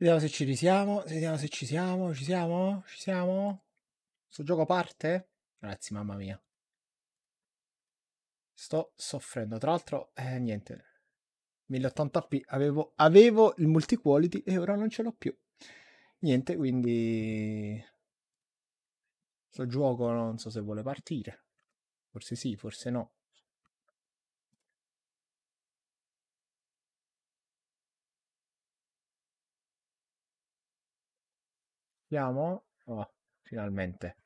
Vediamo se ci risiamo, vediamo se ci siamo, ci siamo, ci siamo. Sto gioco parte? Ragazzi, mamma mia. Sto soffrendo. Tra l'altro, eh, niente. 1080p avevo, avevo il multi quality e ora non ce l'ho più. Niente, quindi... Sto gioco non so se vuole partire. Forse sì, forse no. Andiamo? Oh, finalmente.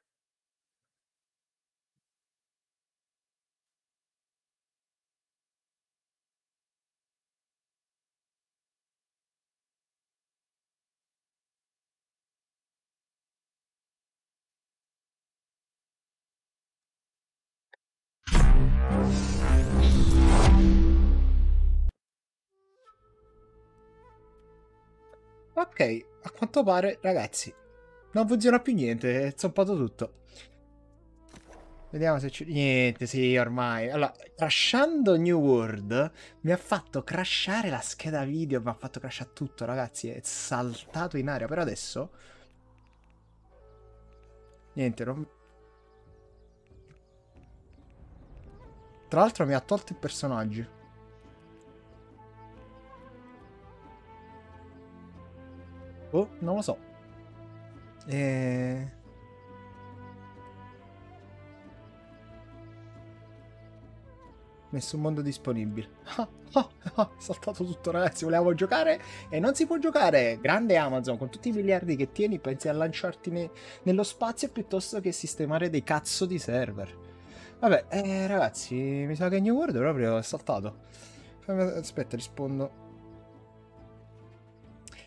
Ok, a quanto pare, ragazzi, non funziona più niente, è zoppato tutto. Vediamo se c'è... Niente, sì, ormai. Allora, crashando New World mi ha fatto crashare la scheda video, mi ha fatto crashare tutto, ragazzi. È saltato in aria, però adesso... Niente, non... Tra l'altro mi ha tolto i personaggi. Oh, non lo so. Eh... Nessun mondo disponibile. Ah, ah, ah, saltato tutto ragazzi, volevamo giocare e non si può giocare. Grande Amazon, con tutti i miliardi che tieni pensi a lanciarti ne nello spazio piuttosto che sistemare dei cazzo di server. Vabbè, eh, ragazzi, mi sa che New World proprio è saltato. Aspetta, rispondo.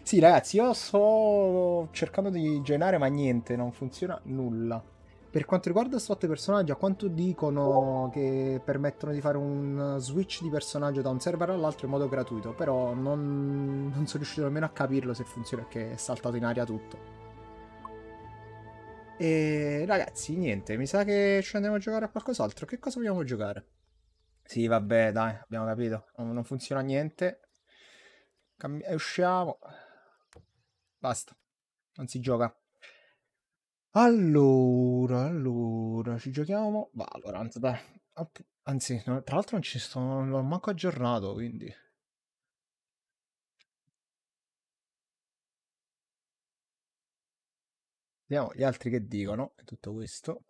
Sì, ragazzi, io sto cercando di genare, ma niente, non funziona nulla. Per quanto riguarda slot personaggi, a quanto dicono che permettono di fare un switch di personaggio da un server all'altro in modo gratuito, però non, non sono riuscito nemmeno a capirlo se funziona perché è saltato in aria tutto. E ragazzi, niente, mi sa che ci andiamo a giocare a qualcos'altro. Che cosa vogliamo giocare? Sì, vabbè, dai, abbiamo capito. Non funziona niente. Cambi- eh, usciamo. Basta. Non si gioca. Allora, allora, ci giochiamo Valorant, dai. Anzi, tra l'altro non ci sto, non l'ho manco aggiornato, quindi... Vediamo gli altri che dicono e tutto questo.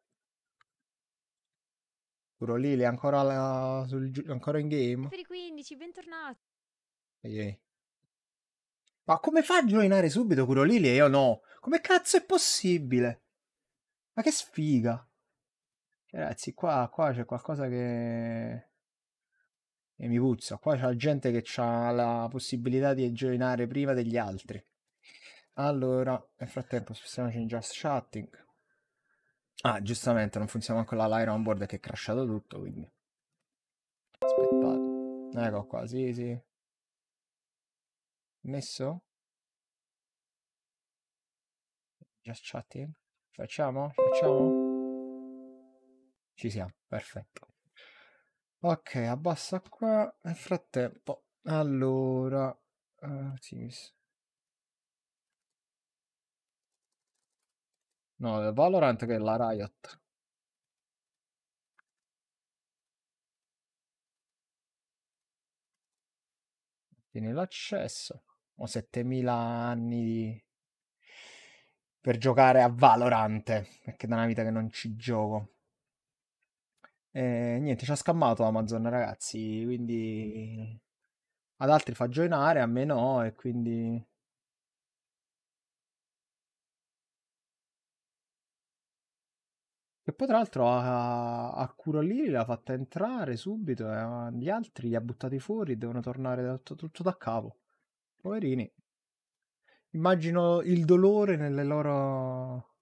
Puro Lili è ancora, la, sul, ancora in game. Per i 15, bentornato. Ehi, ehi. Ma come fa a joinare subito quello lì e io no? Come cazzo è possibile? Ma che sfiga! Ragazzi, qua, qua c'è qualcosa che... E mi puzza. Qua c'è gente che ha la possibilità di joinare prima degli altri. Allora, nel frattempo spostiamoci in Just Chatting. Ah, giustamente, non funziona manco la Lyra on board che è crashato tutto, quindi... Aspettate. Ecco qua, sì, sì messo? Just chatting? Facciamo? Facciamo? Ci siamo, perfetto. Ok, abbassa qua. Nel frattempo, allora... Uh, eh, Teams. No, Valorant che è la Riot. Tieni l'accesso o 7000 anni di... per giocare a Valorante, perché da una vita che non ci gioco. E niente, ci ha scammato Amazon, ragazzi, quindi ad altri fa joinare, a me no, e quindi... E poi tra l'altro a, a Curolini l'ha fatta entrare subito eh, gli altri li ha buttati fuori, devono tornare da, tutto da capo. Poverini. Immagino il dolore nelle loro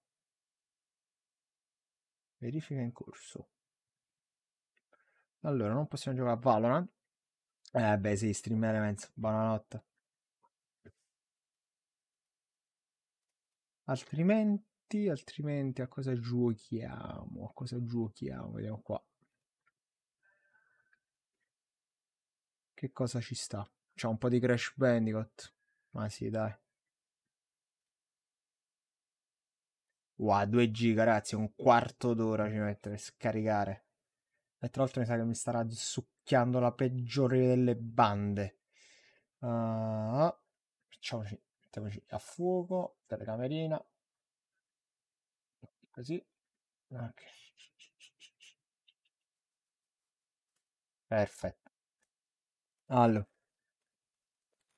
verifiche in corso. Allora, non possiamo giocare a Valorant. Eh beh, sì, Stream Elements, buonanotte. Altrimenti, altrimenti a cosa giochiamo? A cosa giochiamo? Vediamo qua. Che cosa ci sta? C'ha un po' di Crash Bandicoot. Ma sì, dai. Wow, 2 giga, ragazzi, un quarto d'ora ci metto per scaricare. E tra l'altro mi sa che mi starà succhiando la peggiore delle bande. Uh, facciamoci, mettiamoci a fuoco, telecamerina. Così. Ok. Perfetto. Allora.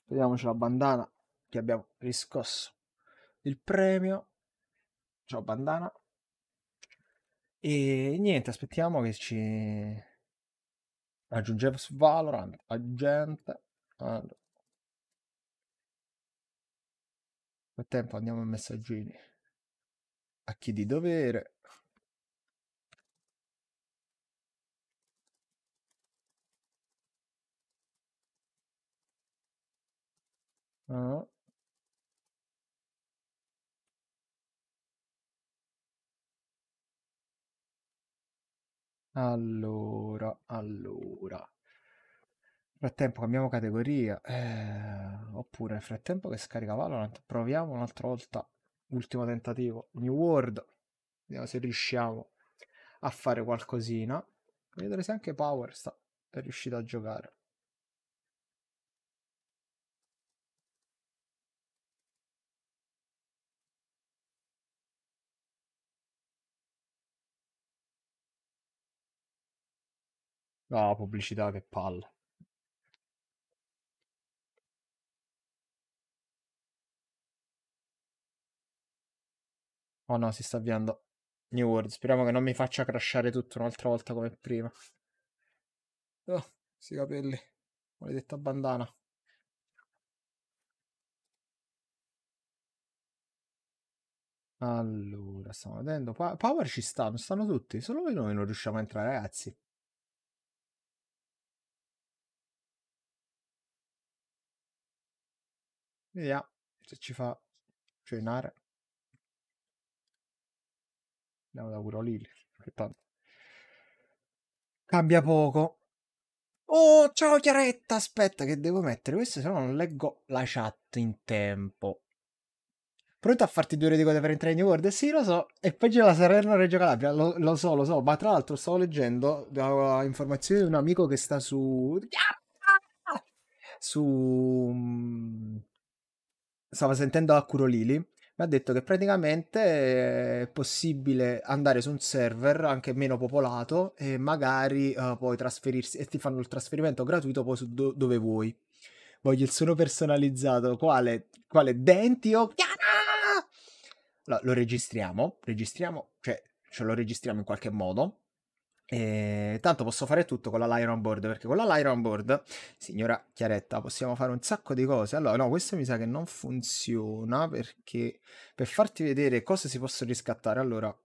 Vediamoci la bandana che abbiamo riscosso il premio. Ciao bandana. E niente, aspettiamo che ci aggiungiamo Valorant, aggiunta. Allora. Nel tempo andiamo a messaggini. A chi di dovere. Ah. Allora, allora. Nel frattempo cambiamo categoria. Eh, oppure nel frattempo che scarica Valorant, proviamo un'altra volta. Ultimo tentativo. New World. Vediamo se riusciamo a fare qualcosina. Vedere se anche Power sta, è riuscito a giocare. No, pubblicità che palle. Oh no, si sta avviando New World. Speriamo che non mi faccia crashare tutto un'altra volta come prima. Oh, si capelli. Maledetta bandana. Allora, stiamo vedendo. Power ci stanno, stanno tutti. Solo noi non riusciamo a entrare, ragazzi. Vediamo se ci fa cenare. Andiamo da Uro Lili. Cambia poco. Oh, ciao Chiaretta, aspetta che devo mettere questo, se no non leggo la chat in tempo. Pronto a farti due ore di coda per entrare in New World? Sì, lo so. E poi c'è la Salerno Reggio Calabria, lo, lo, so, lo so. Ma tra l'altro stavo leggendo la informazione di un amico che sta su... Su... Mm, stava sentendo Akuro Lili, mi ha detto che praticamente eh, è possibile andare su un server anche meno popolato e magari uh, eh, poi trasferirsi e ti fanno il trasferimento gratuito poi su do- dove vuoi. Voglio il suono personalizzato, quale, quale denti o allora, lo registriamo, registriamo, cioè ce lo registriamo in qualche modo e ehm, tanto posso fare tutto con la Lion Board perché con la Lion Board, signora Chiaretta, possiamo fare un sacco di cose. Allora, no, questo mi sa che non funziona perché per farti vedere cosa si possono riscattare, allora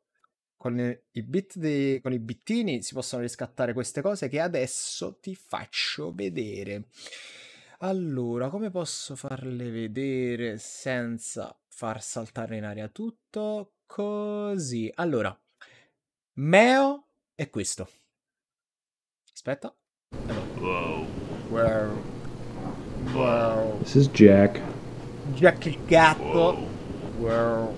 con i, bit dei, con i bittini si possono riscattare queste cose che adesso ti faccio vedere. Allora, come posso farle vedere senza far saltare in aria tutto? Così. Allora, Meo è questo. Aspetta. Wow. Wow. Wow. This is Jack. Jack il gatto. Wow.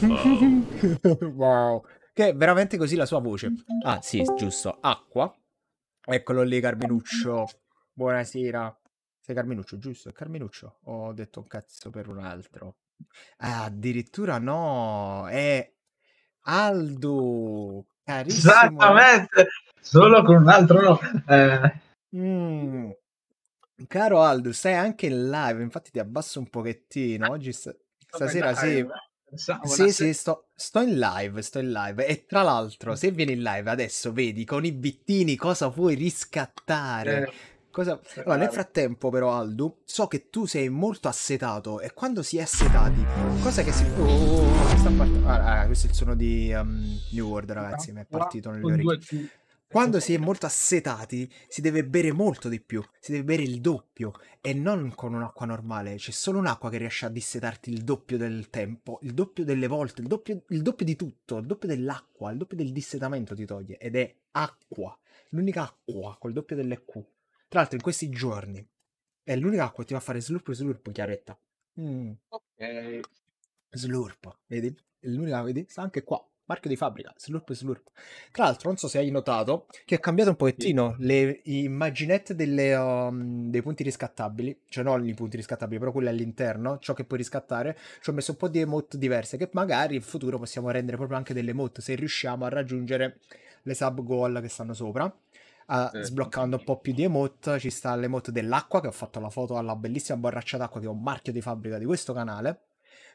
Wow. wow. Che è veramente così la sua voce. Ah, sì, giusto. Acqua. Eccolo lì, Carminuccio. Buonasera. Sei Carminuccio, giusto? Carminuccio. Ho detto un cazzo per un altro. Ah, addirittura no. È Aldo. Carissimo. Esattamente, solo con un altro nome. Eh. Mm. Caro Aldo, sei anche in live, infatti ti abbasso un pochettino. Eh, Oggi st- stasera sì. Sì, sì, sto, sto, in live, sto in live. E tra l'altro, se vieni in live adesso, vedi con i bittini cosa puoi riscattare. Eh Cosa... Allora, nel frattempo, però, Aldu, so che tu sei molto assetato e quando si è assetati, cosa che si. Oh, oh, oh, oh. sta partendo. Ah, ah, questo è il suono di um, New World, ragazzi. Ah, mi è ah, partito nelle orecchie. Quando si è molto assetati, si deve bere molto di più, si deve bere il doppio e non con un'acqua normale, c'è solo un'acqua che riesce a dissetarti il doppio del tempo, il doppio delle volte, il doppio, il doppio di tutto, il doppio dell'acqua, il doppio del dissetamento ti toglie ed è acqua, l'unica acqua col doppio delle Q. Tra l'altro, in questi giorni è l'unica acqua che ti va a fare slurp slurp, chiaretta. Mm. Ok. Slurp, vedi? È l'unica, vedi? Sta anche qua. Marchio di fabbrica, slurp slurp. Tra l'altro, non so se hai notato che ho cambiato un pochettino sì. le immaginette delle, um, dei punti riscattabili, cioè non i punti riscattabili, però quelli all'interno, ciò che puoi riscattare. Ci ho messo un po' di emote diverse che magari in futuro possiamo rendere proprio anche delle emote se riusciamo a raggiungere le sub goal che stanno sopra. Uh, eh. Sbloccando un po' più di emote, ci sta l'emote dell'acqua, che ho fatto la foto alla bellissima borraccia d'acqua, che è un marchio di fabbrica di questo canale.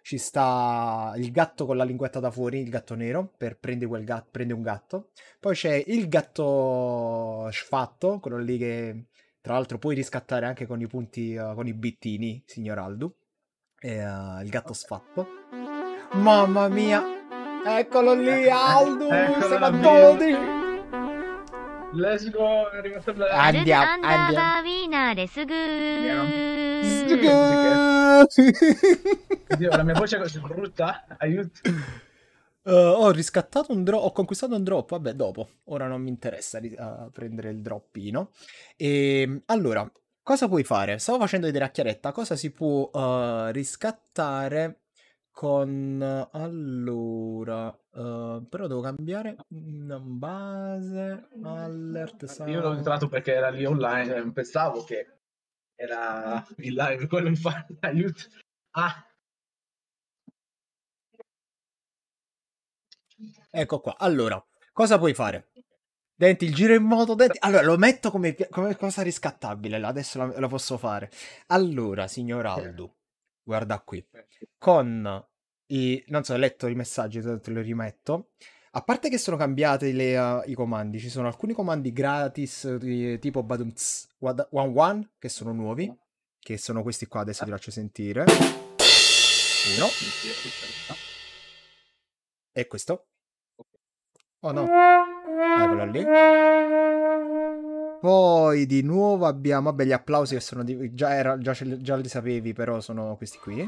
Ci sta il gatto con la linguetta da fuori, il gatto nero, per prendi, quel gatto, prendi un gatto. Poi c'è il gatto sfatto, quello lì che tra l'altro puoi riscattare anche con i punti, uh, con i bittini, signor Aldu. E, uh, il gatto sfatto. Mamma mia! Eccolo lì, eh, Aldu! Eccolo 12! Let's go, arriva sempre Andiamo, andiamo. Su Oddio, la mia voce è così brutta, aiuto. Uh, eh, ho riscattato un drop, ho conquistato un drop, vabbè dopo, ora non mi interessa ri- prendere il droppino. E, ehm, allora, cosa puoi fare? Stavo facendo vedere a Chiaretta cosa si può uh, riscattare con... Allora, Uhm, però devo cambiare una base alert sound. Ah, io l'ho entrato perché era lì online, non eh, pensavo che era in live, quello infatti aiuto. Ah. Ecco qua. Allora, cosa puoi fare? Denti, il giro in moto, denti. Allora, lo metto come, come cosa riscattabile, adesso la, la, posso fare. Allora, signor eh. Aldo, guarda qui. Eh, con e non so, hai letto i messaggi, te lo rimetto. A parte che sono cambiati le, uh, i comandi, ci sono alcuni comandi gratis di, eh, tipo Badumts One One che sono nuovi, che sono questi qua, adesso ah. ti faccio sentire. Uno. E questo. Oh no. Ah. Eccolo lì. Poi di nuovo abbiamo, vabbè, gli applausi che sono di, già, era, già, già li sapevi, però sono questi qui.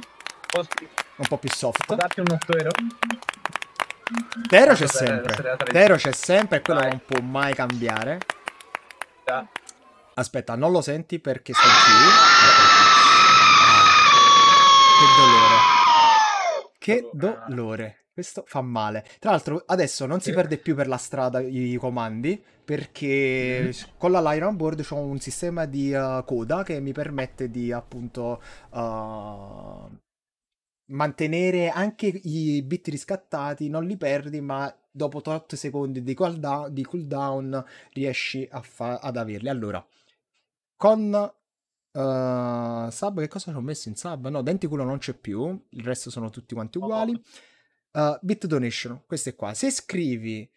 Un po' più soft. Può darti un 8 Tero c'è sempre. Tero c'è sempre e quello Vai. non può mai cambiare. Da. Aspetta, non lo senti perché sto giù. Ecco ah, che dolore. Che dolore. Questo fa male. Tra l'altro, adesso non si perde più per la strada i comandi, perché mm-hmm. con la Lion Board ho un sistema di uh, coda che mi permette di appunto uh, mantenere anche i bit riscattati, non li perdi, ma dopo 8 secondi di cooldown, di cooldown riesci fa- ad averli. Allora, con uh, sub, che cosa ho messo in sub? No, denticulo non c'è più, il resto sono tutti quanti oh, uguali. Uh, bit donation, queste qua. Se scrivi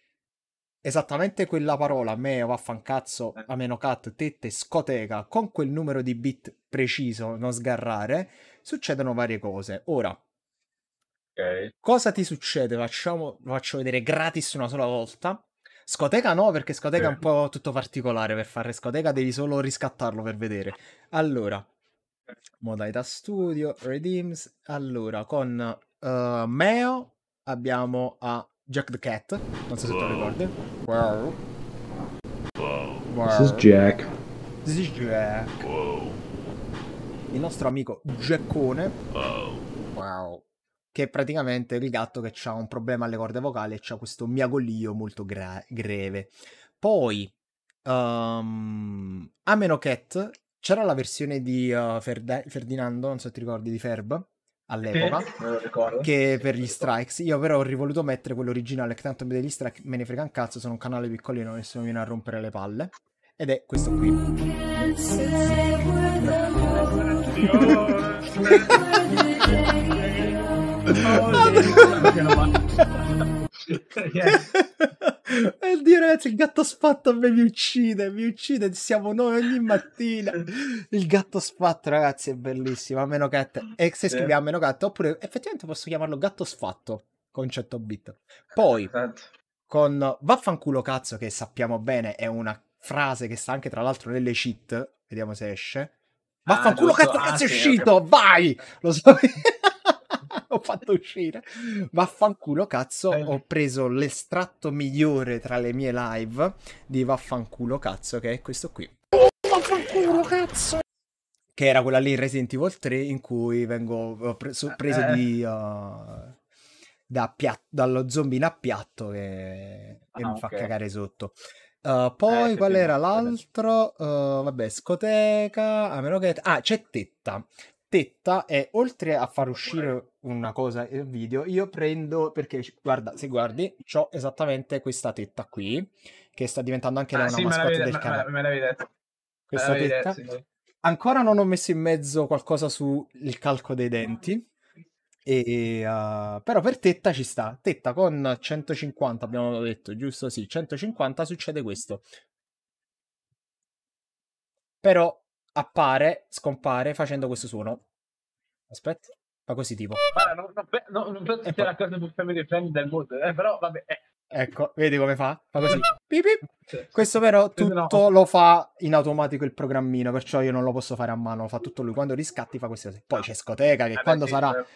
esattamente quella parola, me vaffancazzo, eh. a meno cat, tette, scoteca, con quel numero di bit preciso, non sgarrare, succedono varie cose. Ora, okay. cosa ti succede? Facciamo, faccio vedere gratis una sola volta. Scoteca no, perché scoteca okay. è un po' tutto particolare per fare scoteca, devi solo riscattarlo per vedere. Allora, modalità studio, redeems. Allora, con uh, Meo abbiamo a Jack the Cat, non so se te lo ricordi. Wow. wow. This is Jack. This is Jack. Wow il nostro amico Geccone. Wow. Che è praticamente il gatto che ha un problema alle corde vocali e ha questo miagolio molto gra- greve. Poi, um, ehm, Cat, c'era la versione di uh, eh, Ferd- Ferdinando, non so se ti ricordi, di Ferb all'epoca per, che per gli strikes io però ho rivoluto mettere quello originale che tanto degli strikes me ne frega un cazzo sono un canale piccolino nessuno viene a rompere le palle ed è questo qui e Dio ragazzi, il gatto spatto a me mi uccide, mi uccide, siamo noi ogni mattina. Il gatto spatto, ragazzi, è bellissimo, a meno cat. E se scrivi a meno cat, oppure effettivamente posso chiamarlo gatto sfatto, concetto bit. Poi, esatto. con vaffanculo cazzo, che sappiamo bene è una frase che sta anche tra l'altro nelle cheat, vediamo se esce. Ah, vaffanculo, ah, cazzo, ah, cazzo, è sì, uscito, okay. vai! Lo so. ho fatto uscire. Vaffanculo, cazzo, eh. ho preso l'estratto migliore tra le mie live di Vaffanculo, cazzo, che è questo qui. Oh, vaffanculo, cazzo! Che era quella lì in Resident Evil 3 in cui vengo preso, eh, preso eh. di... Uh, da pia- dallo zombino a piatto che, che ah, mi fa okay. cagare sotto. Uh, poi eh, qual era l'altro? Uh, vabbè, scoteca, a meno che... Ah, c'è Tetta. Tetta è, oltre a far uscire una cosa in eh, video, io prendo, perché guarda, se guardi, ho esattamente questa tetta qui, che sta diventando anche ah, la, una sì, mascotte del canale. Me, l'avevi detto. Questa l'avevi tetta. Detto, sì. Ancora non ho messo in mezzo qualcosa sul calco dei denti, e, uh, però per Tetta ci sta. Tetta con 150, abbiamo detto, giusto? Sì, 150 succede questo. Però appare, scompare facendo questo suono. Aspetta, fa così tipo. Ah, non, non, non, non penso e sia poi... la cosa più family friendly del mondo, eh, però vabbè. Eh. Ecco, vedi come fa? Fa così. Pip, pip. Questo però tutto lo fa in automatico il programmino, perciò io non lo posso fare a mano, fa tutto lui. Quando riscatti fa queste cose. Poi ah. c'è Scoteca che eh quando sarà certo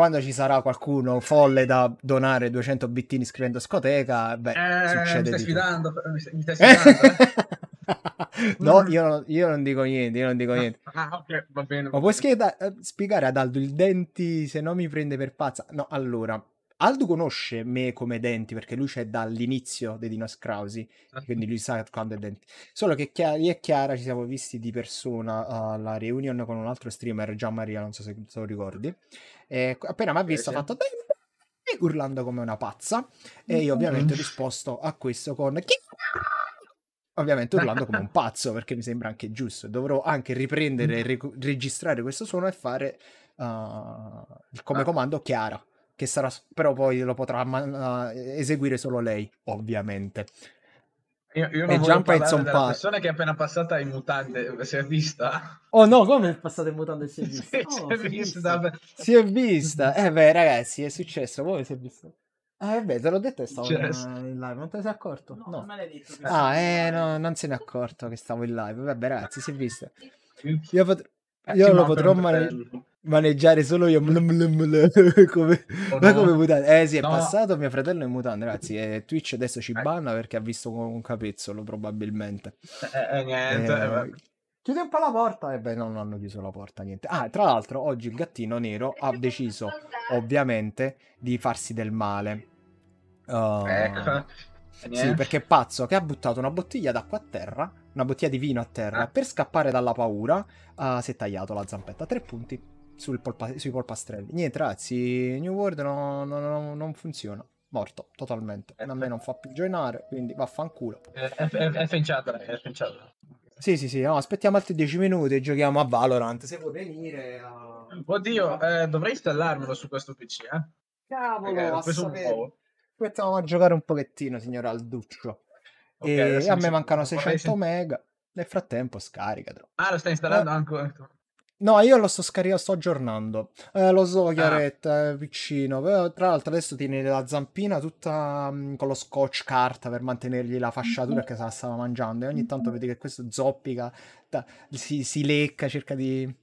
quando ci sarà qualcuno folle da donare 200 bittini scrivendo scoteca, beh, eh, succede mi stai sfidando, mi stai sfidando eh? no, io non, io non, dico niente, io non dico niente. Ah, okay, va bene. Va Ma puoi schieda- eh, spiegare ad Aldo il denti se no mi prende per pazza? No, allora, Aldo conosce me come Denti perché lui c'è dall'inizio dei Dinos ah. quindi lui sa quando è Denti. Solo che Chiara, io e Chiara ci siamo visti di persona alla reunion con un altro streamer, Gian Maria, non so se, se lo ricordi. E appena mi ha visto ha fatto Denti, urlando come una pazza. E io ovviamente ho risposto a questo con chi? ovviamente urlando come un pazzo perché mi sembra anche giusto dovrò anche riprendere e re- registrare questo suono e fare uh, come ah. comando Chiara che sarà, però poi lo potrà man- eseguire solo lei, ovviamente. Io, io non e Gian Pezzo della persona che è appena passata in mutande, eh, si è vista. Oh no, come è passata in mutande si è vista? si, oh, si, si, è vista. vista. si è vista. Eh beh, ragazzi, è successo, come si è visto? Ah, eh beh, te l'ho detto che stavo eh, in live, non te sei accorto? No, no. non me l'hai detto. Ah, eh, no, non se ne è accorto che stavo in live. Vabbè, ragazzi, si è vista. Io, pot- eh, io lo potrò mai maneggiare solo io blum, blum, blum, come, oh no. come mutante. Eh sì, è no. passato mio fratello è mutante, ragazzi. E eh, Twitch adesso ci eh. banna perché ha visto un capezzolo probabilmente. Eh, eh niente. Eh, eh, Chiudi un po' la porta. E eh, beh, non hanno chiuso la porta, niente. Ah, tra l'altro, oggi il gattino nero ha deciso, ovviamente, di farsi del male. Uh, ecco. Ehm, sì, perché è pazzo che ha buttato una bottiglia d'acqua a terra, una bottiglia di vino a terra, ah. per scappare dalla paura uh, si è tagliato la zampetta. Tre punti polpa- sui polpastrelli. Niente, ragazzi, New World no, no, no, non funziona. Morto, totalmente. A me non fa più joinare, quindi vaffanculo. È, è, è finciata, Sì, sì, sì, no, aspettiamo altri 10 minuti e giochiamo a Valorant. Se vuoi venire a... Eh. Oddio, eh, dovrei installarmelo su questo PC, eh? Cavolo, Perché un po'. Aspettiamo a giocare un pochettino, signor Alduccio. Okay, e a me mancano 600 vorrei... mega. Nel frattempo scarica. Ah, lo stai installando Ma... Eh. ancora? Ecco. No, io lo sto scaricando, sto aggiornando. Eh, lo so, ah. chiaretta, ah. Eh, piccino. Tra l'altro adesso tiene la zampina tutta um, con lo scotch carta per mantenergli la fasciatura mm-hmm. che se la stava mangiando. E ogni tanto mm-hmm. vedi che questo zoppica, da, si, si, lecca, cerca di...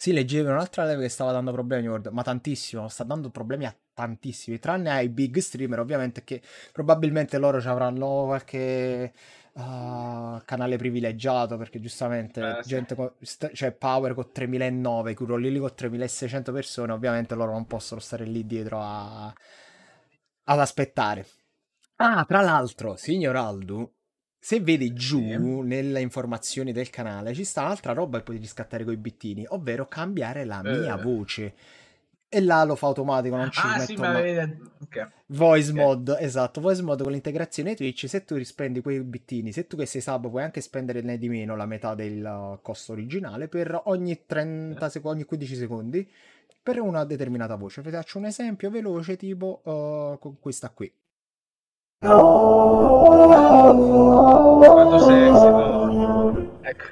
Si leggeva un'altra live che stava dando problemi ma tantissimo, sta dando problemi a tantissimi, tranne ai big streamer ovviamente che probabilmente loro ci avranno qualche uh, canale privilegiato perché giustamente eh, gente sì. con, st- cioè Power con 3009, Curolli lì con 3600 persone, ovviamente loro non possono stare lì dietro a... ad aspettare. Ah, tra l'altro, signor Aldu, se vedi eh, giù sì. nelle informazioni del canale ci sta un'altra roba che puoi riscattare con i bittini, ovvero cambiare la eh. mia voce e là lo fa automatico, non ci ah, sì, ma... okay. Voice okay. mod, esatto, voice mod con l'integrazione Twitch, se tu rispendi quei bittini, se tu che sei sub puoi anche spenderne di meno la metà del uh, costo originale per ogni 30 secondi, ogni 15 secondi per una determinata voce. Vi faccio un esempio veloce tipo uh, questa qui. Quando sei esito. Ecco.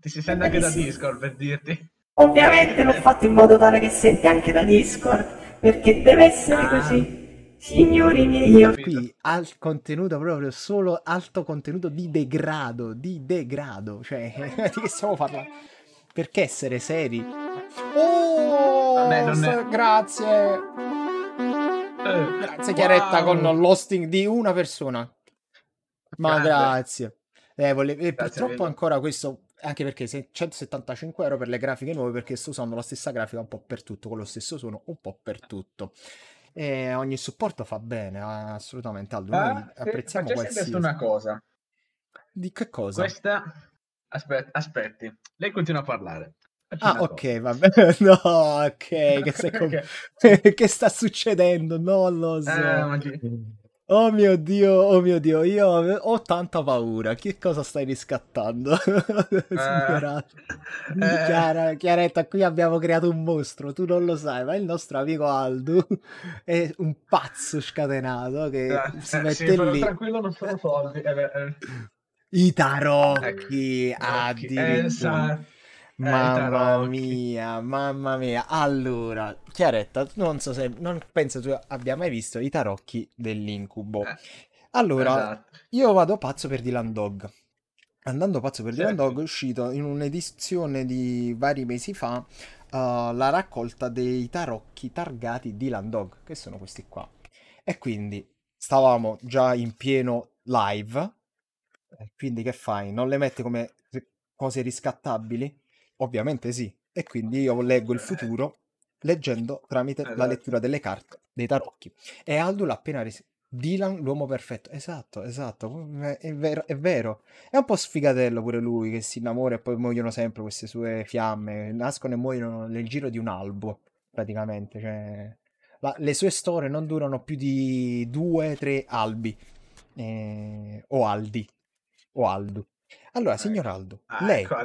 Ti si sente eh, anche da Discord per dirti. Ovviamente l'ho fatto in modo tale che senti anche da Discord, perché deve essere così. Signori miei, qui al contenuto proprio solo alto contenuto di degrado, di degrado, cioè di che stiamo parlando? Perché essere seri? Oh, Vabbè, è... grazie. Eh, grazie wow. Chiaretta con l'hosting di una persona. Ma grazie. grazie. Eh, vole... Eh, grazie purtroppo ancora questo anche perché 175 euro per le grafiche nuove perché sto usando la stessa grafica un po' per tutto, con lo stesso suono un po' per tutto. E ogni supporto fa bene, assolutamente. Aldo, noi ah, apprezziamo qualsiasi... detto una cosa. Di che cosa? Questa... aspetta aspetti, lei continua a parlare. Ah, ok, va bene. No, ok, che, com... okay. che sta succedendo? Non lo eh, so. Eh, Oh mio dio, oh mio dio, io ho tanta paura. Che cosa stai riscattando? Eh, eh. Chiara, Chiaretta, qui abbiamo creato un mostro, tu non lo sai, ma il nostro amico Aldo è un pazzo scatenato che eh, si mette sì, lì. Tranquillo, non sono soldi. Eh, eh. I tarocchi, eh, addirittura. Esatto. Eh, mamma mia, mamma mia. Allora, Chiaretta, non so se non penso tu abbia mai visto i tarocchi dell'incubo. Eh, allora, esatto. io vado pazzo per Dylan Dog. Andando pazzo per certo. Dylan Dog è uscito in un'edizione di vari mesi fa uh, la raccolta dei tarocchi targati Dylan Dog, che sono questi qua. E quindi stavamo già in pieno live, quindi che fai? Non le metti come cose riscattabili? Ovviamente sì. E quindi io leggo il futuro leggendo tramite la esatto. lettura delle carte, dei tarocchi. E Aldo l'ha appena ris- Dylan l'uomo perfetto. Esatto, esatto. È vero, è vero. È un po' sfigatello pure lui che si innamora e poi muoiono sempre queste sue fiamme. Nascono e muoiono nel giro di un albo, praticamente. Cioè, la, le sue storie non durano più di due, tre albi. Eh, o Aldi. O Aldo. Allora, signor ecco. Aldo, ah, lei... Ecco,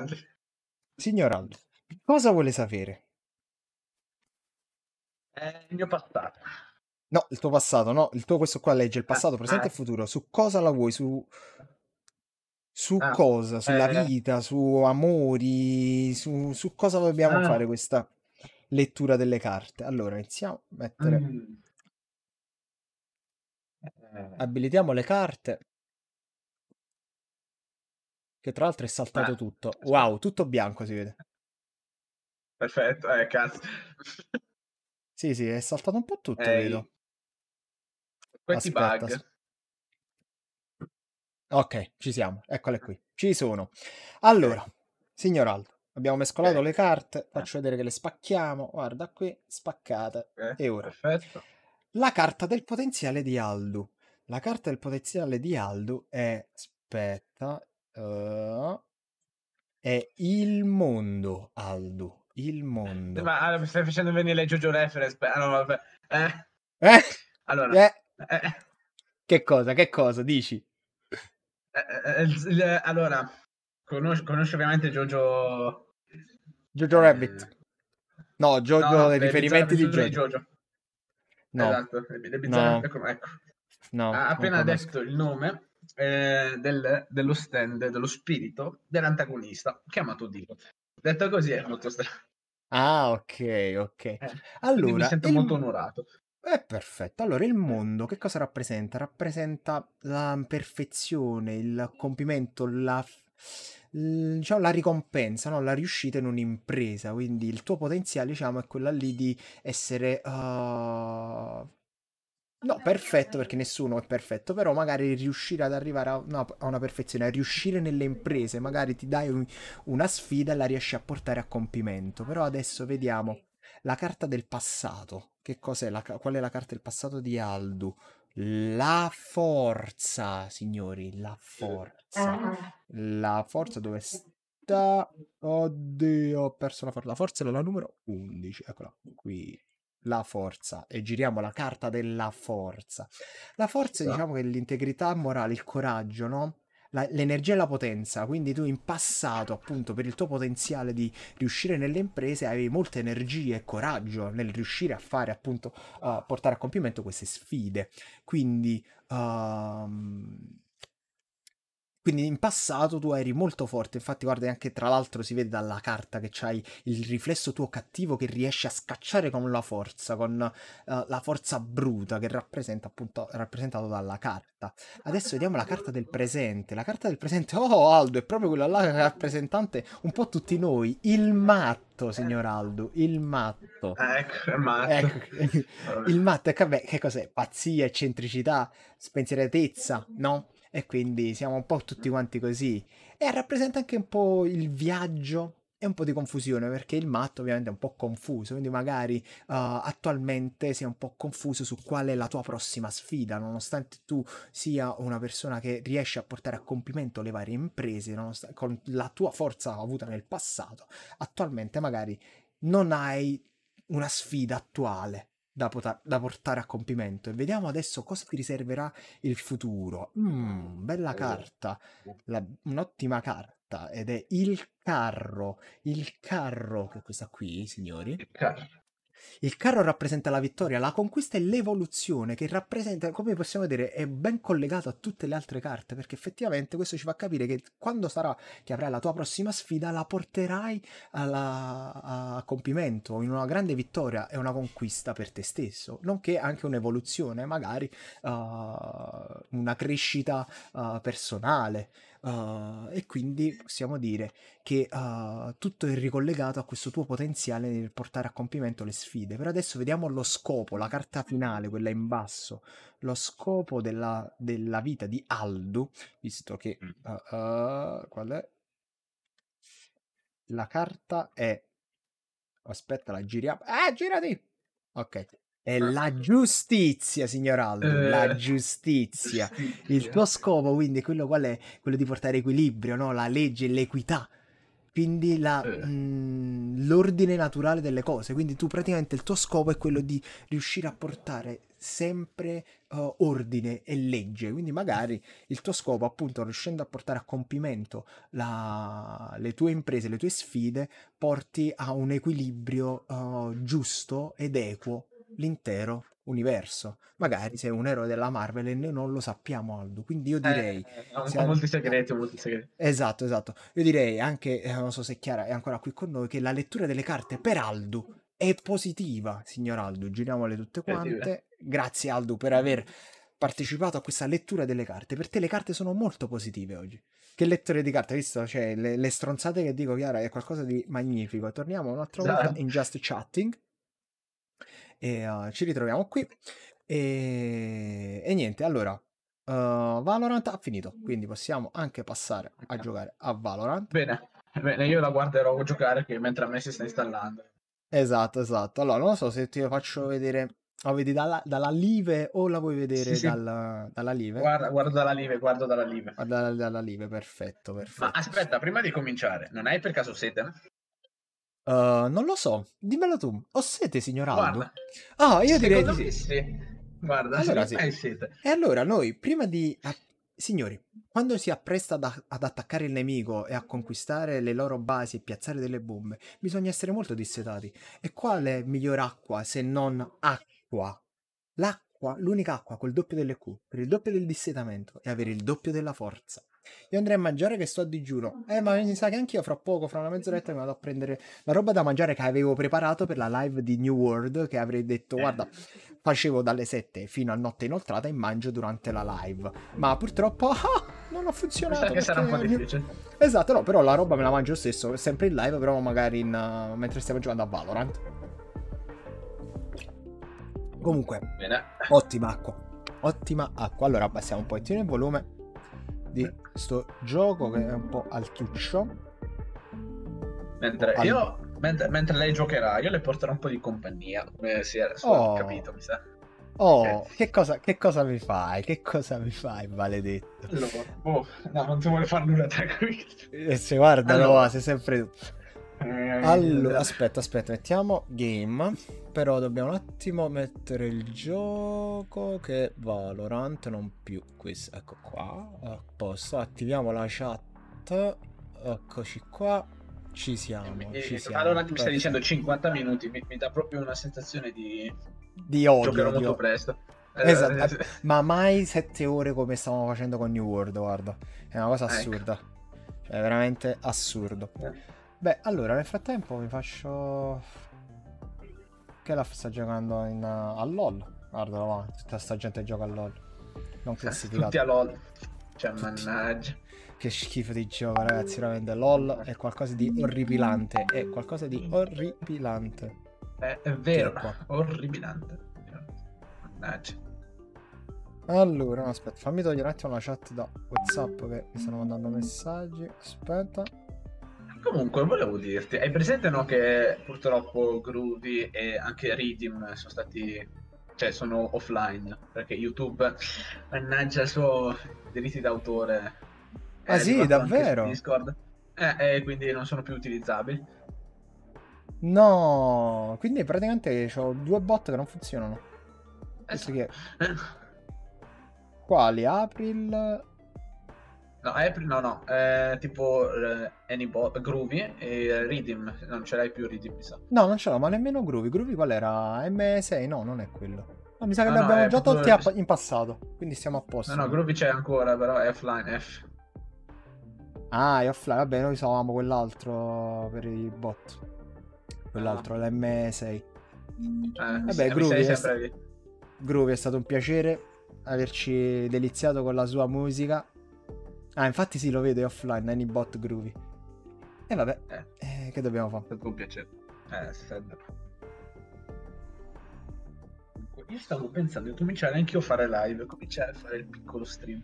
Signor Aldo, cosa vuole sapere? Eh, il mio passato. No, il tuo passato, no, il tuo questo qua legge il eh, passato, presente ah, e eh. futuro. Su cosa la vuoi? Su, su ah, cosa? Sulla eh, vita, su amori, su, su cosa dobbiamo ah, fare questa lettura delle carte? Allora, iniziamo a mettere... Mm. Abilitiamo le carte che tra l'altro è saltato ah, tutto. Eh, wow, tutto bianco si vede. Perfetto, eh, cazzo. sì, sì, è saltato un po' tutto, Ehi. vedo. Questi Aspetta. bug. Ok, ci siamo, eccole qui. Ci sono. Allora, okay. signor Aldo, abbiamo mescolato okay. le carte, eh. faccio vedere che le spacchiamo. Guarda qui, spaccate. Okay. E ora. Perfetto. La carta del potenziale di Aldo. La carta del potenziale di Aldo è... Aspetta, Uh, è il mondo, Aldo. Il mondo. Ma allora, ah, mi stai facendo venire Jojo Reference. Ah, no, vabbè. Eh. Eh? Allora. Eh. eh. Che cosa? Che cosa? Dici? Eh, eh, allora, conosci, conosco ovviamente Jojo... Jojo Rabbit. No, Jojo, no, no, riferimenti di Jojo. di Jojo. No. Esatto, le bizzarre, no. Ecco, ecco. No, ha appena detto il nome eh, del, dello stand, dello spirito dell'antagonista chiamato Dio. Detto così è molto strano. Ah, ok, ok. Eh, allora, mi sento il... molto onorato. Eh, perfetto. Allora, il mondo che cosa rappresenta? Rappresenta la perfezione, il compimento, la, diciamo, la ricompensa, no? la riuscita in un'impresa. Quindi il tuo potenziale diciamo, è quella lì di essere uh, No, perfetto perché nessuno è perfetto, però magari riuscire ad arrivare a una, a una perfezione, a riuscire nelle imprese, magari ti dai un, una sfida e la riesci a portare a compimento. Però adesso vediamo la carta del passato. Che cos'è? La, qual è la carta del passato di Aldu? La forza, signori, la forza. La forza dove sta? Oddio, ho perso la forza. La forza è la numero 11, eccola qui la forza e giriamo la carta della forza. La forza, no. Esatto. diciamo che l'integrità morale, il coraggio, no? La, l'energia e la potenza, quindi tu in passato, appunto, per il tuo potenziale di riuscire nelle imprese, avevi molta energia e coraggio nel riuscire a fare, appunto, a uh, portare a compimento queste sfide. Quindi, uh, quindi in passato tu eri molto forte, infatti guarda anche tra l'altro si vede dalla carta che c'hai il riflesso tuo cattivo che riesci a scacciare con la forza, con uh, la forza bruta che rappresenta appunto rappresentato dalla carta. Adesso vediamo la carta del presente. La carta del presente, oh Aldo, è proprio quella là rappresentante un po' tutti noi, il matto, signor Aldo, il matto. Ah, ecco, il matto. Ecco, il matto, che, ecco, vabbè, che cos'è? Pazzia, eccentricità, spensieratezza, no? e quindi siamo un po' tutti mm. quanti così. E rappresenta anche un po' il viaggio e un po' di confusione perché il matto ovviamente è un po' confuso, quindi magari uh, attualmente sei un po' confuso su qual è la tua prossima sfida, nonostante tu sia una persona che riesce a portare a compimento le varie imprese, nonost- con la tua forza avuta nel passato, attualmente magari non hai una sfida attuale da, pota- da, portare a compimento. E vediamo adesso cosa ti riserverà il futuro. Mm, bella carta, La, un'ottima carta ed è il carro. Il carro, che è questa qui, signori. Il carro. Il carro rappresenta la vittoria, la conquista e l'evoluzione che rappresenta, come possiamo vedere, è ben collegato a tutte le altre carte perché effettivamente questo ci fa capire che quando sarà che avrai la tua prossima sfida la porterai alla, a compimento in una grande vittoria e una conquista per te stesso, nonché anche un'evoluzione, magari uh, una crescita uh, personale uh, e quindi possiamo dire che uh, tutto è ricollegato a questo tuo potenziale nel portare a compimento le sfide. Per adesso vediamo lo scopo, la carta finale, quella in basso, lo scopo della, della vita di Aldo, visto che... Uh, qual è? La carta è... Aspetta, la giriamo... Ah, girati! Ok, è eh. la giustizia, signor Aldo, eh, la giustizia. giustizia. Il tuo scopo, quindi, quello qual è? Quello di portare equilibrio, no? La legge, l'equità. Quindi la, eh. mh, mhmm, l'ordine naturale delle cose. Quindi tu praticamente il tuo scopo è quello di riuscire a portare sempre uh, ordine e legge. Quindi magari il tuo scopo, appunto, riuscendo a portare a compimento la... le tue imprese, le tue sfide, porti a un equilibrio uh, giusto ed equo l'intero universo. Magari sei un eroe della Marvel e noi non lo sappiamo, Aldo. Quindi io eh, direi. Eh, ha se... molti segreti, molti segreti. Esatto, esatto. Io direi anche, eh, non so se Chiara è ancora qui con noi, che la lettura delle carte per Aldo è positiva, signor Aldo. Giriamole tutte quante. Grazie, Aldo, per aver partecipato a questa lettura delle carte. Per te le carte sono molto positive oggi. Che lettore di carte, visto? Cioè, le, le stronzate che dico, Chiara, è qualcosa di magnifico. Torniamo un'altra volta esatto. in Just Chatting. E uh, ci ritroviamo qui. E, e niente, allora, Uh, Valorant ha finito, quindi possiamo anche passare a giocare a Valorant. Bene, bene io la guarderò giocare mentre a me si sta installando. Esatto, esatto. Allora, non so se ti faccio vedere, la ah, vedi dalla, dalla live o la vuoi vedere sì, sì. Dalla, dalla, live? Guarda, guarda dalla live, guardo dalla live. Guarda ah, dalla, live, perfetto, perfetto. Ma aspetta, prima di cominciare, non hai per caso sete? Uh, non lo so, dimmelo tu. Ho sete, signor Aldo? Ah, oh, io direi di sì. sì. Guarda, allora, sì. sete. E allora noi, prima di... signori, quando si appresta ad, ad, attaccare il nemico e a conquistare le loro basi e piazzare delle bombe, bisogna essere molto dissetati. E quale miglior acqua se non acqua? L'acqua, l'unica acqua col doppio delle Q, per il doppio del dissetamento e avere il doppio della forza. Io andrei a mangiare che sto a digiuno. Eh, ma mi sa che anch'io fra poco, fra una mezz'oretta, mi vado a prendere la roba da mangiare che avevo preparato per la live di New World. Che avrei detto, eh. guarda, facevo dalle 7 fino a notte inoltrata e mangio durante la live. Ma purtroppo ah, non ha funzionato. Perché sarà un po' difficile. Esatto, no, però la roba me la mangio lo stesso, sempre in live, però magari in, uh, mentre stiamo giocando a Valorant. Comunque, Bene. ottima acqua. Ottima acqua. Allora abbassiamo un po' il volume questo gioco che è un po' al chiuccio. Mentre, al... Io, mentre, mentre lei giocherà, io le porterò un po' di compagnia, come si era oh. capito, mi sa. Oh, okay. Eh. che, cosa, che cosa, mi fai? Che cosa mi fai, maledetto? Allora, boh, no, non ti vuole fare nulla tranquillo. Eh, se guarda, allora. no, sei sempre tu. Eh, allora, eh, aspetta, aspetta, mettiamo game, però dobbiamo un attimo mettere il gioco che Valorant non più questo. Ecco qua, a posto, attiviamo la chat. Eccoci qua. Ci siamo, e, ci eh, siamo. Allora mi stai dicendo 50 minuti, mi, mi dà proprio una sensazione di di odio. Giocherò molto presto. Esatto, ma mai 7 ore come stavamo facendo con New World, guarda. È una cosa ecco. assurda. Ecco. È veramente assurdo. Eh. Beh, allora, nel frattempo mi faccio... Che la sta giocando in, uh, a LOL. Guardalo va, tutta sta gente gioca a LOL. Non classificata. Tutti a LOL. Cioè, Tutti. mannaggia. Che schifo di gioco, ragazzi. Veramente, LOL è qualcosa di orripilante. È qualcosa di orripilante. Eh, è vero, orripilante. Mannaggia. Allora, aspetta, fammi togliere un attimo la chat da WhatsApp che mi stanno mandando messaggi. Aspetta. Comunque, volevo dirti, hai presente no, che purtroppo Groovy e anche Redeem sono stati, cioè sono offline, perché YouTube mannaggia il suo diritti d'autore. Ah eh, sì, davvero? Discord. Eh, eh, quindi non sono più utilizzabili. No, quindi praticamente ho due bot che non funzionano. Esatto. Che... Eh. Quali? April... No, April no, no, eh, tipo eh, Anybo- Groovy e Ridim, non ce l'hai più Ridim, mi sa. No, non ce l'ho, ma nemmeno Groovy. Groovy qual era? M6? No, non è quello. No, mi sa che no, l'abbiamo no, già tolti proprio... in passato, quindi siamo a posto. No, no, Groovy c'è ancora, però è offline F. Ah, è offline, vabbè, noi usavamo quell'altro per i bot. Quell'altro, ah. l'M6. Eh, vabbè, Groovy è, eh, Groovy è stato un piacere averci deliziato con la sua musica Ah, infatti sì, lo vedo, è offline, bot Groovy. E vabbè, eh. Eh, che dobbiamo fare? Con piacere. Eh, stand Io stavo pensando di cominciare anche io a fare live, cominciare a fare il piccolo stream.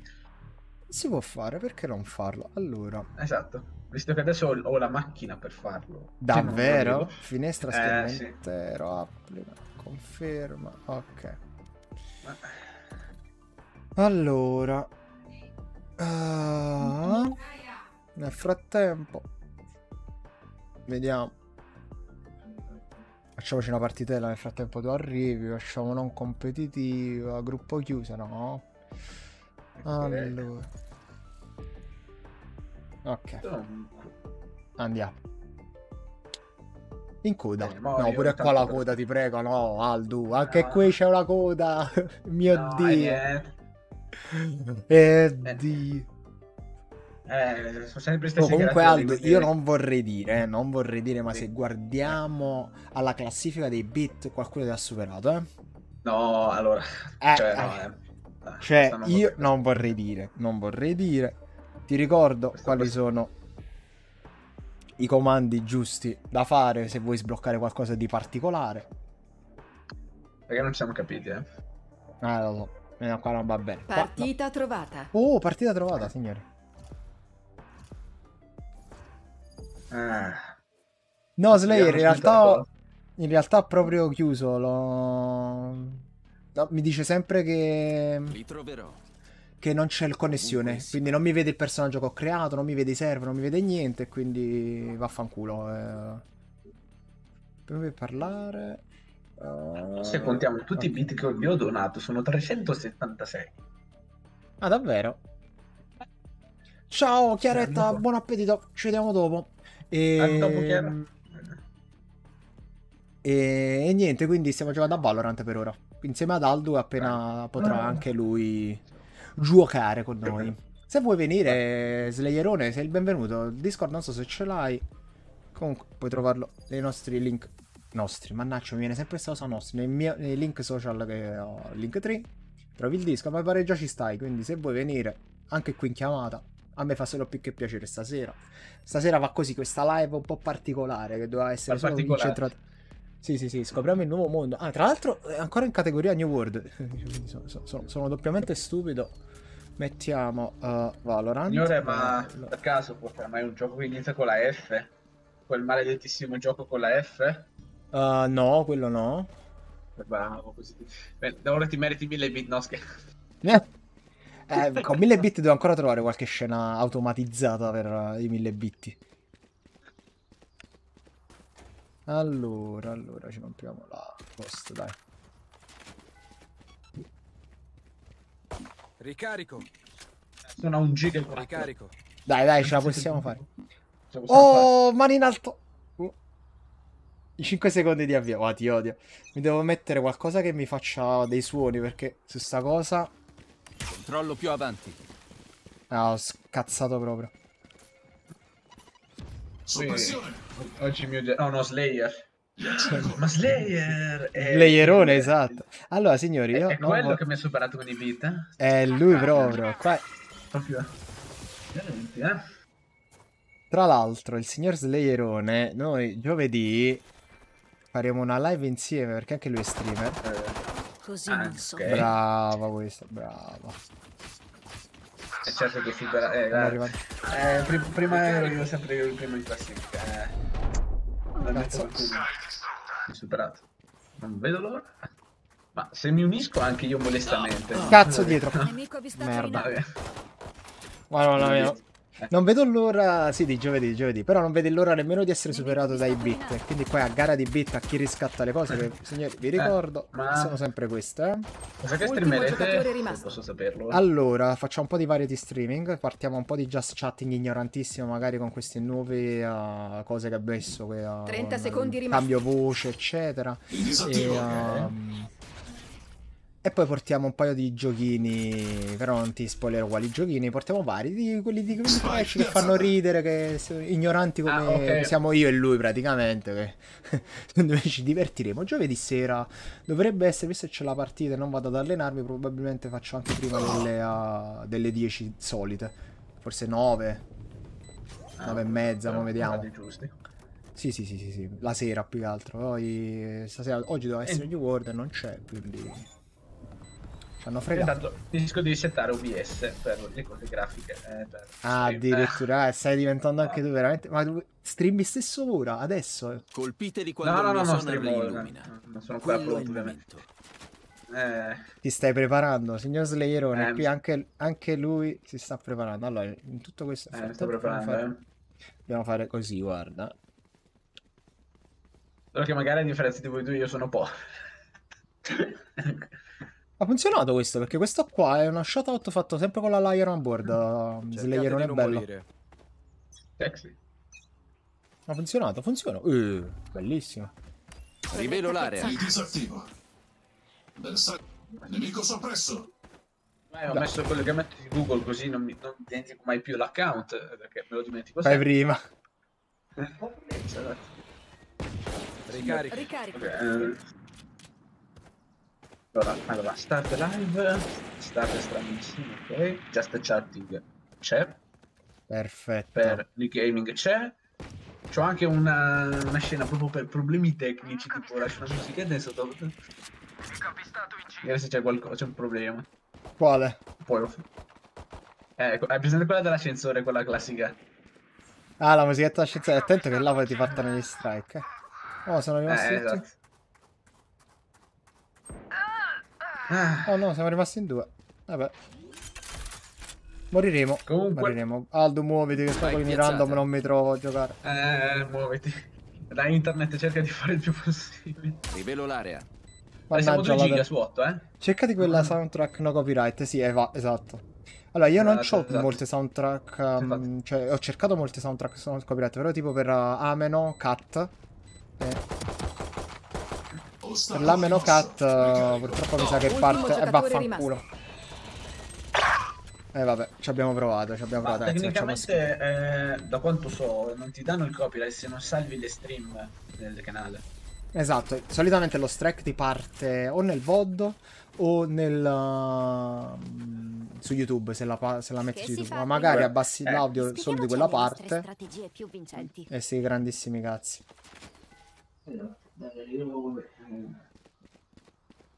Si può fare, perché non farlo? Allora. Esatto visto che adesso ho, la macchina per farlo. Davvero? Finestra schermo eh, sì. intero, applica, conferma, ok. Allora, Ah. nel frattempo, vediamo. Facciamoci una partitella nel frattempo tu arrivi, facciamo non competitiva, gruppo chiusa, no? Allora. Ok. Andiamo. In coda. Eh, no, pure qua la coda, ti prego, no, Aldu. Anche no. qui c'è una coda. Mio no, Dio. Niente. Eddie. Eh, eh, sono sempre stesse oh, comunque Aldo, io non vorrei dire, eh, non vorrei dire, ma sì. se guardiamo alla classifica dei beat, qualcuno ti ha superato, eh? No, allora, eh, cioè, no, eh. eh. Ah, cioè io vorrei... non vorrei dire, non vorrei dire. Ti ricordo Questo quali questo... sono i comandi giusti da fare se vuoi sbloccare qualcosa di particolare. Perché non ci siamo capiti, eh? Ah, lo so. Eh, no, qua non va bene. Partita qua, no. trovata. Oh, partita trovata, signore. Ah. No, Slayer, in realtà, in realtà ho proprio chiuso. Lo... No, mi dice sempre che... Che non c'è il connessione, quindi non mi vede il personaggio che ho creato, non mi vede i server, non mi vede niente, quindi vaffanculo. Eh. di parlare... Ah. Se contiamo tutti i bit che vi ho donato, sono 376. Ah, davvero? Ciao Chiaretta, Bello. buon appetito, ci vediamo dopo. E... Ah, ehm, e... e... niente, quindi stiamo giocando a Valorant per ora. Insieme ad Aldo appena potrà anche lui giocare con noi. Se vuoi venire, Slayerone, sei il benvenuto. Discord non so se ce l'hai. Comunque puoi trovarlo nei nostri link nostri. Mannaccio, mi viene sempre questa cosa nostri. Nel mio, nei link social che ho, link 3, trovi il disco, ma pare già ci stai, quindi se vuoi venire anche qui in chiamata, a me fa solo più che piacere stasera. Stasera va così questa live un po' particolare che doveva essere solo concentrata. Sì, sì, sì, scopriamo il nuovo mondo. Ah, tra l'altro è ancora in categoria New World. sono, sono, sono, doppiamente stupido. Mettiamo uh, Valorant. Signore, ma per caso può fare mai un gioco che inizia con la F? Quel maledettissimo gioco con la F? Uh, no, quello no. Bravo, così. da ora ti meriti mille bit, no scherzo. Eh. eh, con mille bit devo ancora trovare qualche scena automatizzata per uh, i mille bit. Allora, allora, ci compriamo la post, dai. Ricarico. Sono a un giga e Ricarico. Dai, dai, ce la possiamo fare. La possiamo oh, fare. mani in alto. I 5 secondi di avvio. Oh, ti odio. Mi devo mettere qualcosa che mi faccia dei suoni perché su sta cosa... Controllo più avanti. Ah, ho scazzato proprio. Sì. Oggi mio... No, no, Slayer. Cioè, Ma Slayer è... Slayerone, esatto. Allora, signori, io... È, è no, quello ho... che mi ha superato con i beat, eh? È lui proprio. Qua... Proprio... eh? Tra l'altro, il signor Slayerone, noi giovedì Faremo una live insieme perché anche lui è streamer. Eh, Così ah, non so. Okay. Brava questa, brava. È certo che si bra- eh, la... eh, pr prima ero io sempre io il primo in classifica. Eh. Cazzo. Superato. Non vedo l'ora. Ma se mi unisco anche io modestamente. Cazzo dietro. Merda. Guarda, guarda, eh. Non vedo l'ora, sì di giovedì, di giovedì, però non vedo l'ora nemmeno di essere superato dai bit, quindi poi a gara di bit a chi riscatta le cose, signori vi eh, ricordo, eh, ma... sono sempre queste. Cosa eh. che streamerete? Posso saperlo. Allora, facciamo un po' di variety streaming, partiamo un po' di just chatting ignorantissimo magari con queste nuove uh, cose che ha messo, uh, 30 secondi rimasti. cambio voce eccetera. Esatto, e, uh, e poi portiamo un paio di giochini, però non ti spoilerò quali giochini, portiamo vari, di quelli di quelli che, che fanno ridere, che sono ignoranti ah, come ah, okay. siamo io e lui praticamente, che ci divertiremo. Giovedì sera dovrebbe essere, visto che c'è la partita e non vado ad allenarmi, probabilmente faccio anche prima ah. delle, uh, delle 10 solite, forse 9, 9 e mezza, ma vediamo. Sì, sì, sì, sì, sì, la sera più che altro. Poi eh, stasera, oggi doveva essere eh. New World e non c'è, quindi... Hanno fregato. Intanto finisco di settare OBS per le cose grafiche. Eh, per ah, stream. Eh. addirittura eh, stai diventando anche tu veramente. Ma tu streami stesso ora, adesso? Colpite di quando no, no, no, no, illumina. Non sono ancora pronto, ovviamente. Eh. Ti stai preparando, signor Slayerone. Eh, qui anche, anche, lui si sta preparando. Allora, in tutto questo eh, effetto, dobbiamo, fare... Eh. dobbiamo fare così, guarda. Perché magari a differenza di voi due io sono po'. Ha funzionato questo, perché questo qua è una shutout fatto sempre con la Lion on board. Mm. Um, Slayer non è non bello. Sexy. Ha funzionato, funziona. Uh, bellissimo. Rivelo l'area. Il disattivo. Bersaglio. Nemico soppresso. Eh, ho da. messo il collegamento di Google così non, mi, non dimentico mai più l'account eh, perché me lo dimentico sempre. Fai prima. Ricarica. Ricarica. Okay. Eh, allora, allora start live, start stranissimo, ok. Just chatting c'è. Perfetto. Per l'e-gaming c'è. C'ho anche una, una, scena proprio per problemi tecnici, Ho tipo lascio una musichetta e sotto. Vedere se c'è qualcosa, c'è un problema. Quale? Poi lo eh, ecco, hai presente quella dell'ascensore, quella classica? Ah, la musichetta dell'ascensore, attento che là poi ti partono gli strike. Eh. Oh, sono rimasti eh, esatto. Ah. Oh no, siamo rimasti in due. Vabbè. Moriremo. Comunque... Moriremo. Aldo, muoviti, che sto con i random non mi trovo a giocare. Eh, muoviti. Da internet cerca di fare il più possibile. Rivelo l'area. Mannaggia, siamo 2 giga vabbè. su 8, eh? Cercati quella soundtrack no copyright, sì, eh, va, esatto. Allora, io non esatto, ho esatto. molte soundtrack, um, cioè ho cercato molte soundtrack sono copyright, però tipo per uh, Ameno, Cat. Eh la meno cut, purtroppo mi sa che parte... E vaffanculo. Eh vabbè, ci abbiamo provato, ci abbiamo provato. Ma anzi, tecnicamente, eh, da quanto so, non ti danno il copyright se non salvi le stream del canale. Esatto, solitamente lo strike ti parte o nel VOD o nel... Uh, su YouTube, se la, se la metti che su YouTube. Ma magari abbassi eh. l'audio solo di quella parte. E sei eh grandissimi cazzi. Mm.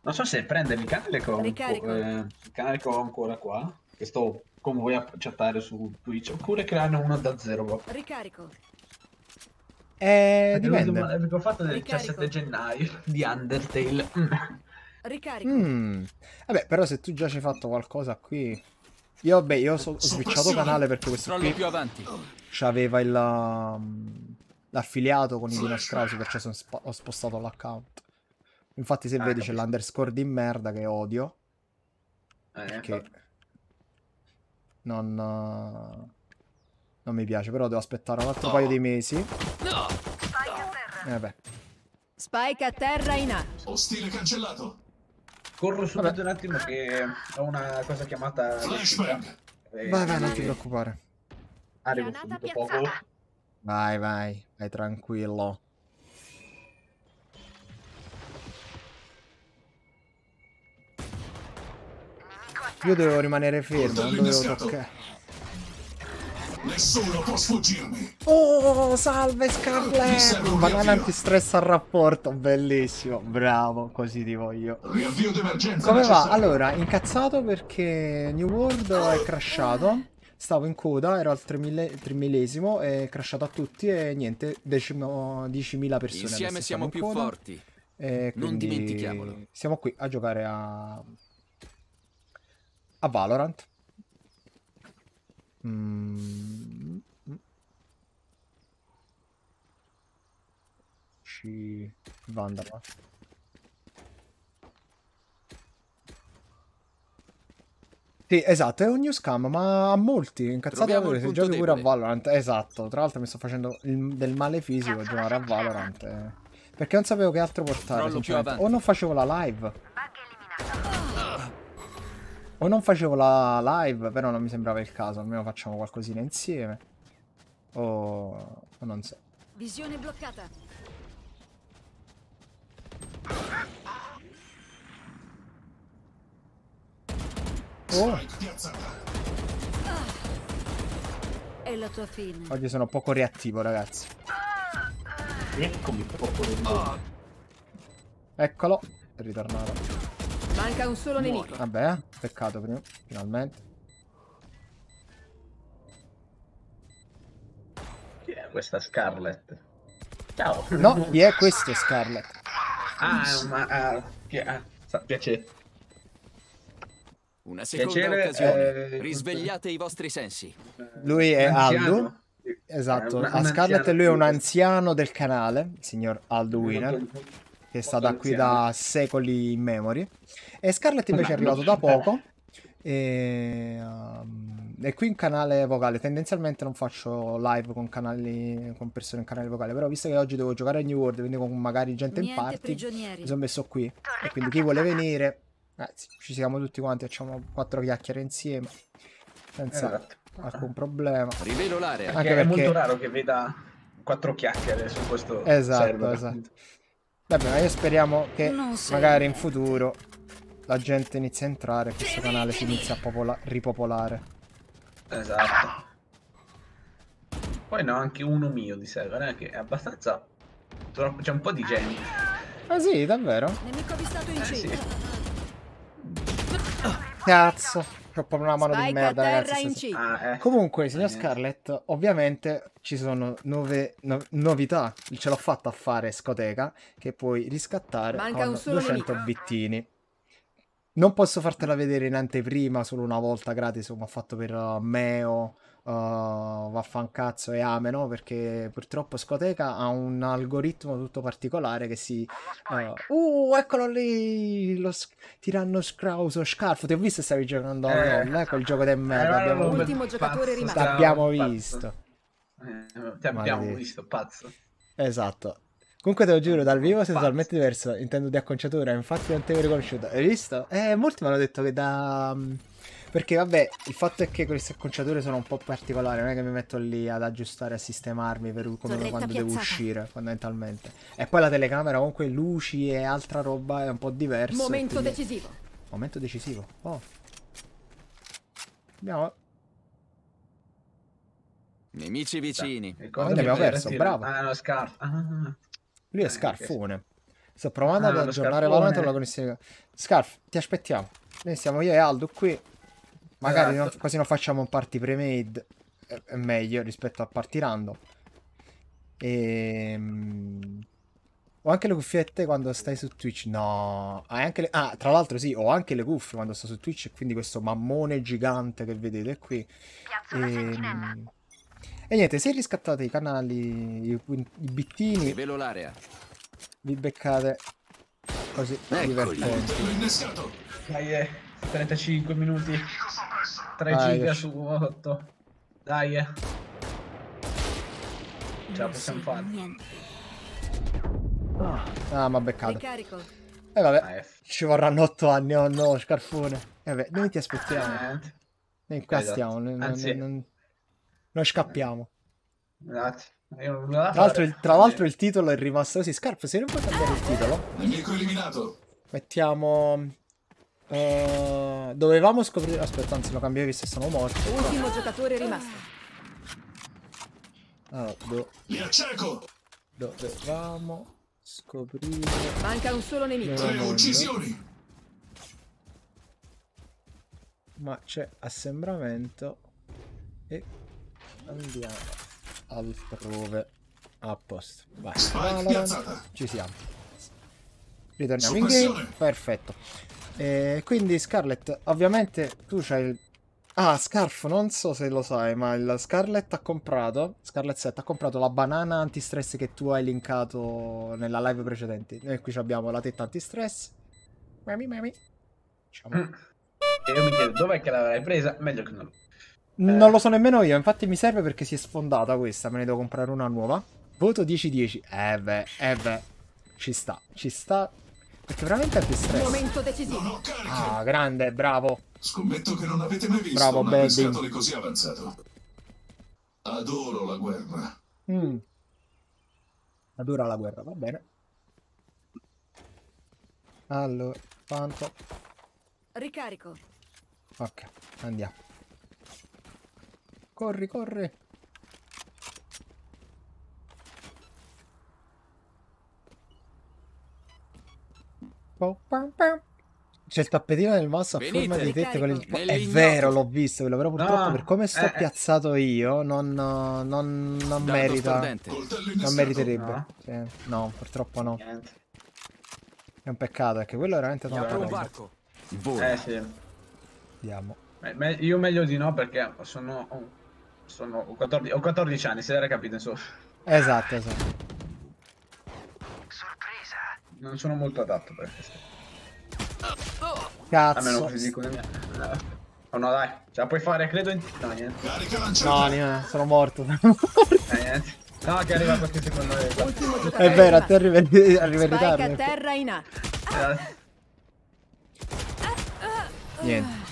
Non so se prendere il canale che ho, eh, il canale che ho ancora qua, che sto con voi a chattare su Twitch, oppure crearne una da zero. Ricarico. Eh, dipende. L'avevo fatto nel 17 gennaio di Undertale. Mm. Ricarico. Mm. Vabbè, però se tu già ci hai fatto qualcosa qui... Io, vabbè, io so, ho switchato canale perché questo qui... più avanti. C'aveva il... Um, l'affiliato con i Strauss perciò sp- ho spostato l'account. Infatti se ah, vedi c'è l'underscore di merda che odio. Eh, perché ecco. non, uh, non, mi piace, però devo aspettare un altro oh. paio di mesi. No. Spike a terra. Eh, Spike a terra in atto Ostile cancellato. Corro subito Vabbè. un attimo che ho una cosa chiamata... Flashbang. Eh, vai, vai, non eh, ti preoccupare. Arrivo subito poco. Vai, vai, vai tranquillo. Io devo rimanere fermo, non dovevo toccare. Nessuno può sfuggirmi. Oh, salve Scarlet! Banana antistress al rapporto, bellissimo, bravo, così ti voglio. Come va? Allora, incazzato perché New World è crashato Stavo in coda, ero al trimillesimo esimo è crashato a tutti e niente, decimo, 10.000 persone. Insieme siamo più coda, forti. Eh, non dimentichiamolo. Siamo qui a giocare a, a Valorant. Mm. Ci... Vandama. Sì, esatto, è un newscam, ma a molti, incazzati pure, se giochi debole. pure a Valorant, esatto, tra l'altro mi sto facendo il, del male fisico a giocare a Valorant, eh. perché non sapevo che altro portare, o non facevo la live, o non facevo la live, però non mi sembrava il caso, almeno facciamo qualcosina insieme, o, o non so. Visione bloccata. È la tua fine. Oggi sono poco reattivo, ragazzi. Eccomi, poco reattivo. Eccolo, è ritornato. Manca un solo Muore. nemico. Vabbè, peccato prima, finalmente. Chi è questa Scarlet? Ciao. No, chi è questo Scarlet? Ah, ma... Uh, ah, ah piacere. Una seconda Piacere, occasione. Eh, Risvegliate eh, i vostri sensi. Lui è esatto. eh, ah, anziano. Aldo. Esatto, a Scarlett lui è un anziano del canale, il signor Aldo Wiener, che sta da qui da secoli in memory. E Scarlett invece è arrivato da poco. E, um, e, qui in canale vocale. Tendenzialmente non faccio live con, canali, con persone in canale vocale. Però visto che oggi devo giocare a New World, quindi con magari gente in party, mi sono messo qui. E quindi chi vuole venire Anzi, eh, ci siamo tutti quanti, facciamo quattro chiacchiere insieme. Senza esatto. alcun problema. Rivelo l'area. Anche perché... è molto raro che veda quattro chiacchiere su questo Esatto, server. esatto. Vabbè, noi speriamo che so. magari in futuro la gente inizia a entrare e questo canale si inizia a ripopolare. Esatto. Poi ne ho anche uno mio di server, eh, che è abbastanza... C'è un po' di gente. Ah sì, davvero? Nemico avvistato in eh, sì. Cazzo. Ho proprio una mano di merda, ragazzi. Ah, eh. Comunque, signor eh. Scarlett, ovviamente ci sono nuove no novità. Ce l'ho fatta a fare scoteca, che puoi riscattare Manca con 200 mini. bittini. Non posso fartela vedere in anteprima, solo una volta gratis, come ho fatto per uh, Meo uh, vaffancazzo e ameno perché purtroppo Scoteca ha un algoritmo tutto particolare che si uh, uh eccolo lì lo sc- tiranno scrauso scarfo ti ho visto stavi giocando a eh, eh, il gioco del merda eh, abbiamo... l'ultimo giocatore rimasto l'abbiamo visto eh, ti abbiamo Maledì. visto pazzo esatto Comunque te lo giuro, dal vivo sei totalmente diverso, intendo di acconciatura, infatti non ti l'ho riconosciuto. Hai visto? Eh, molti mi hanno detto che da... Mm, perché vabbè, il fatto è che queste acconciature sono un po' particolari, non è che mi metto lì ad aggiustare, a sistemarmi per come Torretta quando piazzata. devo uscire, fondamentalmente. E poi la telecamera, comunque luci e altra roba è un po' diversa. Momento quindi... decisivo. Momento decisivo. Oh. Andiamo. Nemici vicini. Sì, Ma noi abbiamo perso, sì, bravo. Ah, no, Scar. Ah, ah, ah. Lui è ah, Scarfone. Sto provando ah, ad aggiornare la la connessione. Scarf, ti aspettiamo. Noi siamo io e Aldo qui. Magari esatto. non, così non facciamo un party pre-made, eh, è meglio rispetto a party random. E... Ehm, ho anche le cuffiette quando stai su Twitch. No, ah, le... ah, tra l'altro, sì, ho anche le cuffie quando sto su Twitch. Quindi questo mammone gigante che vedete qui. E... Ehm, e... niente, se riscattate i canali, i, i bittini, vi beccate così Eccoli. divertenti. Dai, eh. 35 minuti. 3 giga su 8. Dai, eh. Ce la possiamo fare. Ah, ma beccato. E eh, vabbè, ah, ci vorranno 8 anni, oh no, scarfone. E eh, vabbè, noi ti aspettiamo. Noi qua stiamo, esatto. non, Anzi, non, non scappiamo. Grazie. tra l'altro, il, eh. il, titolo è rimasto così. Scarf, se non puoi cambiare il titolo. Mettiamo Uh, dovevamo scoprire... Aspetta, anzi lo cambiavi se sono morto. Ultimo giocatore rimasto. Allora, ah, boh. do... Dovevamo scoprire... Manca un solo nemico. Tre uccisioni! Ma c'è assembramento e andiamo altrove. A posto. Vai. Allora, ah, ci siamo. Ritorniamo in game. Perfetto. E quindi Scarlett, ovviamente tu c'hai il... Ah, Scarf, non so se lo sai, ma il Scarlett ha comprato, Scarlett 7 ha comprato la banana antistress che tu hai linkato nella live precedente. Noi qui abbiamo la tetta antistress. Mami, mami. Diciamo. Mm. E io mi chiedo dov'è che l'avrai presa, meglio che non... Non eh. lo so nemmeno io, infatti mi serve perché si è sfondata questa, me ne devo comprare una nuova. Voto 10-10. Eh beh, eh beh. Ci sta, ci sta, perché veramente è più stress. Momento decisivo. Ah, grande, bravo. Scommetto che non avete mai visto bravo, un pescatore così avanzato. Adoro la guerra. Mm. Adora la guerra, va bene. Allora, quanto? Ricarico. Ok, andiamo. Corri, corri. C'è il tappetino del mouse a Venite. forma di tette. con il... È vero, l'ho visto quello, però purtroppo no. per come sto eh, piazzato io non, non, non merita. Non meriterebbe. No. Ah. Cioè, sì. no. purtroppo no. È un peccato, perché quello è veramente tanto un barco. Eh sì. Andiamo. Io meglio di no perché sono... Oh, sono ho, 14, ho 14 anni, se l'era capito insomma. Esatto, esatto non sono molto adatto per questo. Cazzo. Almeno fisico di me. Oh no dai, ce la puoi fare, credo in... No, niente. No, niente, sono morto. Eh, no, che arriva qualche secondo. me. È vero, a te arriva, arriva in ritardo. Spike a terra in A. Niente.